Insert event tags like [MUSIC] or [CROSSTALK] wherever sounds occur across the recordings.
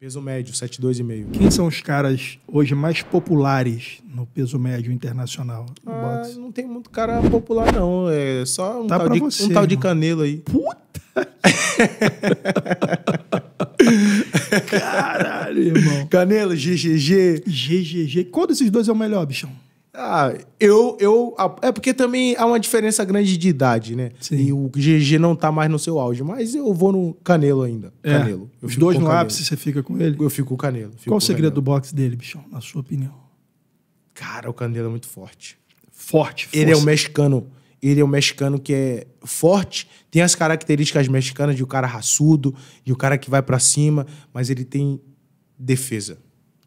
Peso médio, 7,2,5. Quem são os caras hoje mais populares no peso médio internacional ah, boxe? Não tem muito cara popular, não. É só um, tá tal, de, você, um tal de canelo aí. Puta! [LAUGHS] Caralho, irmão. Canelo, GGG. GGG. Qual desses dois é o melhor, bichão? Ah, eu, eu. É porque também há uma diferença grande de idade, né? Sim. E o GG não tá mais no seu auge, mas eu vou no Canelo ainda. É. Canelo. Eu Os dois no canelo. ápice, você fica com ele? Eu fico com o Canelo. Qual o segredo canelo. do boxe dele, bichão, na sua opinião? Cara, o Canelo é muito forte. Forte, força. Ele é um mexicano. Ele é um mexicano que é forte, tem as características mexicanas de o um cara raçudo, de o um cara que vai para cima, mas ele tem defesa,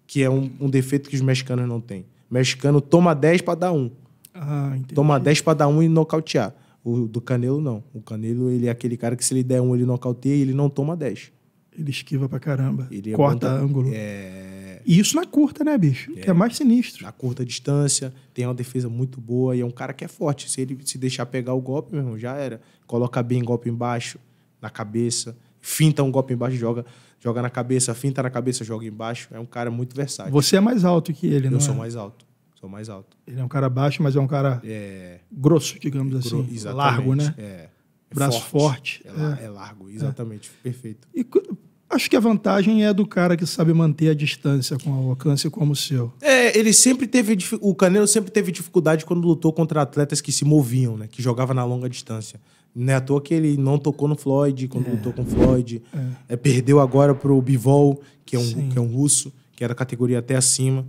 que é um, um defeito que os mexicanos não têm mexicano toma 10 para dar um. Ah, toma 10 para dar um e nocautear. O do Canelo, não. O Canelo, ele é aquele cara que se ele der um, ele nocauteia e ele não toma 10. Ele esquiva pra caramba. Ele é corta ângulo. É... E isso na curta, né, bicho? É. Que é mais sinistro. Na curta distância, tem uma defesa muito boa e é um cara que é forte. Se ele se deixar pegar o golpe, meu irmão, já era. Coloca bem golpe embaixo, na cabeça. Finta um golpe embaixo, joga joga na cabeça, finta na cabeça, joga embaixo. É um cara muito versátil. Você é mais alto que ele, Eu não Eu sou é? mais alto. Sou é mais alto. Ele é um cara baixo, mas é um cara é... grosso, digamos é, assim. Largo, né? É. é. Braço forte. forte. É, é. largo, exatamente. Perfeito. E acho que a vantagem é do cara que sabe manter a distância com o alcance como o seu. É, ele sempre teve. O Canelo sempre teve dificuldade quando lutou contra atletas que se moviam, né? Que jogava na longa distância. Não é à toa que ele não tocou no Floyd quando é. lutou com o Floyd. É. É, perdeu agora pro Bivol, que é um, que é um russo que era categoria até acima,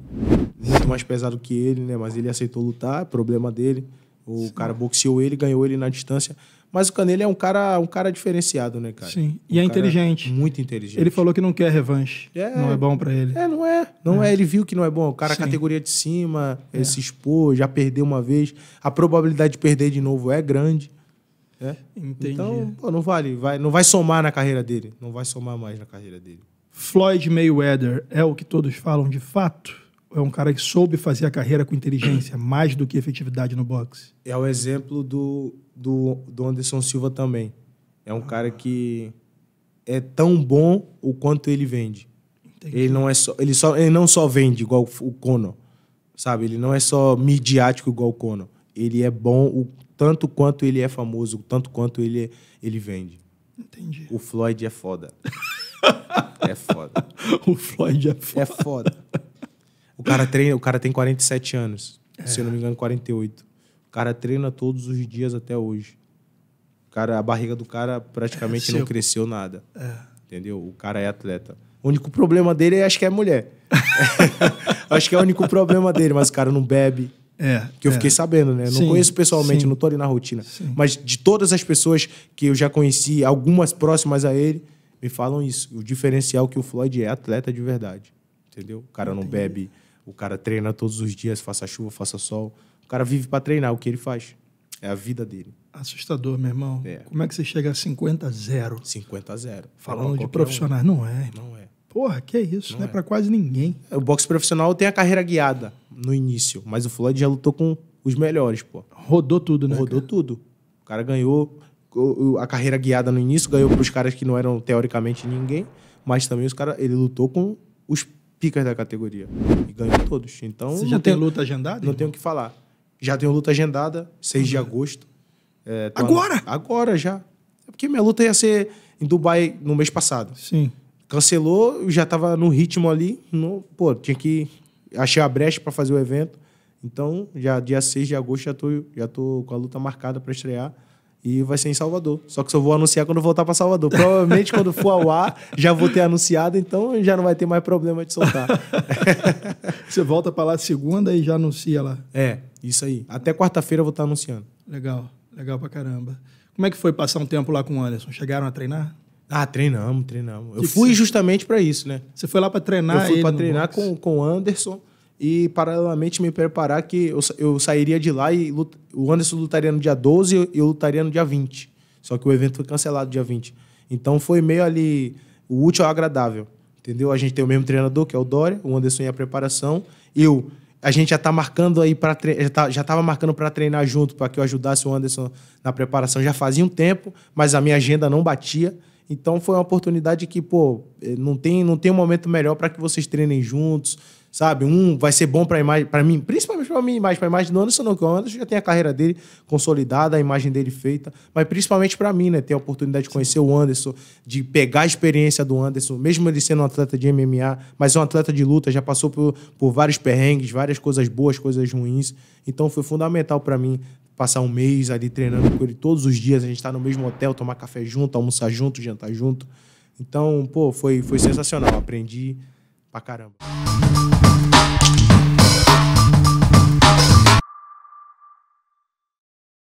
muito mais pesado que ele, né? Mas ele aceitou lutar, é problema dele. O Sim. cara boxeou ele, ganhou ele na distância. Mas o Canelo é um cara, um cara diferenciado, né, cara? Sim. E um é inteligente. Muito inteligente. Ele falou que não quer revanche. É, não é bom para ele. É, não é. Não é. é. Ele viu que não é bom. O cara, é Sim. categoria de cima, é. ele se expôs, já perdeu uma vez. A probabilidade de perder de novo é grande. É? Entendi. Então, pô, não vale. Vai, não vai somar na carreira dele. Não vai somar mais na carreira dele. Floyd Mayweather é o que todos falam de fato? É um cara que soube fazer a carreira com inteligência, [CLEARS THROAT] mais do que efetividade no boxe. É o exemplo do, do, do Anderson Silva também. É um ah. cara que é tão bom o quanto ele vende. Entendi. Ele não é só ele, só ele não só vende igual o Conor, sabe? Ele não é só midiático igual o Conor. Ele é bom o tanto quanto ele é famoso, o tanto quanto ele ele vende. Entendi. O Floyd é foda. [LAUGHS] É foda. [LAUGHS] o Floyd é foda. É foda. O cara, treina, o cara tem 47 anos. É. Se eu não me engano, 48. O cara treina todos os dias até hoje. O cara, a barriga do cara praticamente é, não cresceu nada. É. Entendeu? O cara é atleta. O único problema dele é, acho que é mulher. [LAUGHS] acho que é o único problema dele, mas o cara não bebe. É, que eu é. fiquei sabendo, né? Sim, não conheço pessoalmente, sim. não tô ali na rotina. Sim. Mas de todas as pessoas que eu já conheci, algumas próximas a ele, me falam isso, o diferencial que o Floyd é atleta de verdade, entendeu? O cara não bebe, o cara treina todos os dias, faça chuva, faça sol. O cara vive para treinar, o que ele faz. É a vida dele. Assustador, meu irmão. É. Como é que você chega a 50 a 0? 50 a 0. Falando de profissionais, um. não é. Não é. Porra, que é isso, não, não é, é para quase ninguém. O boxe profissional tem a carreira guiada no início, mas o Floyd já lutou com os melhores, pô. Rodou tudo, né? Rodou cara? tudo. O cara ganhou a carreira guiada no início, ganhou para os caras que não eram teoricamente ninguém, mas também os caras, ele lutou com os picas da categoria e ganhou todos. Então, Você já tem luta agendada? Não tenho o que falar. Já tenho luta agendada, 6 de uhum. agosto. É, agora? Agora já. É porque minha luta ia ser em Dubai no mês passado. Sim. Cancelou, já estava no ritmo ali, no, pô, tinha que achei a brecha para fazer o evento. Então, já dia 6 de agosto já tô, já tô com a luta marcada para estrear. E vai ser em Salvador. Só que só vou anunciar quando voltar para Salvador. Provavelmente quando for ao ar, já vou ter anunciado, então já não vai ter mais problema de soltar. [LAUGHS] Você volta para lá segunda e já anuncia lá. É, isso aí. Até quarta-feira eu vou estar anunciando. Legal, legal pra caramba. Como é que foi passar um tempo lá com o Anderson? Chegaram a treinar? Ah, treinamos, treinamos. Que eu fui que justamente para isso, né? Você foi lá para treinar? Eu fui para treinar com, com o Anderson e paralelamente me preparar que eu, eu sairia de lá e lut, o Anderson lutaria no dia 12 e eu, lutaria no dia 20. Só que o evento foi cancelado dia 20. Então foi meio ali o útil ao agradável, entendeu? A gente tem o mesmo treinador, que é o Dória, o Anderson em a preparação, eu a gente já tá marcando aí para já, tá, já marcando para treinar junto, para que eu ajudasse o Anderson na preparação já fazia um tempo, mas a minha agenda não batia. Então foi uma oportunidade que, pô, eh, não tem não tem um momento melhor para que vocês treinem juntos, sabe? Um vai ser bom para imagem, para mim, principalmente para minha imagem, para a imagem do Anderson, não, que o Anderson já tem a carreira dele consolidada, a imagem dele feita, mas principalmente para mim, né? Ter a oportunidade de conhecer o Anderson, de pegar a experiência do Anderson, mesmo ele sendo um atleta de MMA, mas é um atleta de luta, já passou por, por vários perrengues, várias coisas boas, coisas ruins. Então foi fundamental para mim passar um mês ali treinando com ele todos os dias, a gente tá no mesmo hotel, tomar café junto, almoçar junto, jantar junto. Então, pô, foi, foi sensacional. Aprendi pra caramba.